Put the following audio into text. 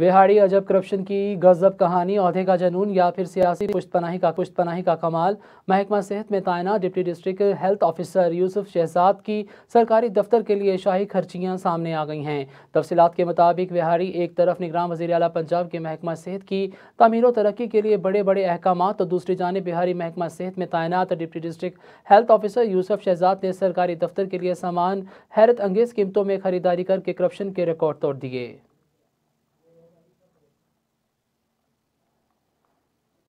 बेहाड़ी अजब करप्शन की गजब कहानी अहदे का जनून या फिर सियासी पुश्त का पुश्त पनाही का कमाल महकमा सेहत में तैनात deputy district health officer Yusuf Shahzad की सरकारी दफ्तर के लिए शाही खर्चियां सामने आ गई हैं तफसीत के मुताबिक बिहारी एक तरफ निगरान वजी अला पंजाब के महकमा सेहत की तमीर तरक्की के लिए बड़े बड़े अहकाम तो दूसरी जानब बिहारी महकमा सेहत में तैनात deputy district health officer Yusuf Shahzad ने सरकारी दफ्तर के लिए सामान हैरत अंगेज़ कीमतों में खरीदारी करके करप्शन के रिकॉर्ड तोड़ दिए